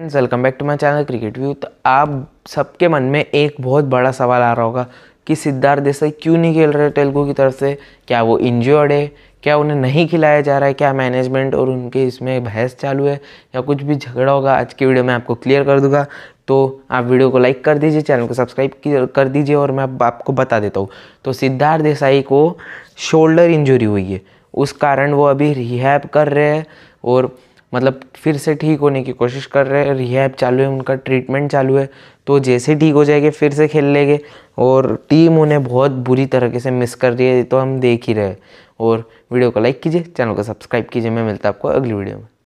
friends welcome back to my channel cricket view तो आप सबके मन में एक बहुत बड़ा सवाल आ रहा होगा कि सिद्धार्थ देसाई क्यों नहीं खेल रहे तेलुगू की तरफ से क्या वो इंजर्ड है क्या उन्हें नहीं खिलाया जा रहा है क्या मैनेजमेंट और उनके इसमें बहस चालू है या कुछ भी झगड़ा होगा आज की वीडियो में आपको क्लियर कर दूंगा तो आप वीडियो को लाइक कर दीजिए चैनल को सब्सक्राइब कर दीजिए और मैं आपको बता देता हूँ तो सिद्धार्थ देसाई को शोल्डर इंजरी हुई है उस कारण वो अभी रिहैब कर रहे हैं और मतलब फिर से ठीक होने की कोशिश कर रहे हैं रिहैप चालू है उनका ट्रीटमेंट चालू है तो जैसे ठीक हो जाएंगे फिर से खेल लेंगे और टीम उन्हें बहुत बुरी तरीके से मिस कर रही है तो हम देख ही रहे और वीडियो को लाइक कीजिए चैनल को सब्सक्राइब कीजिए मैं मिलता आपको अगली वीडियो में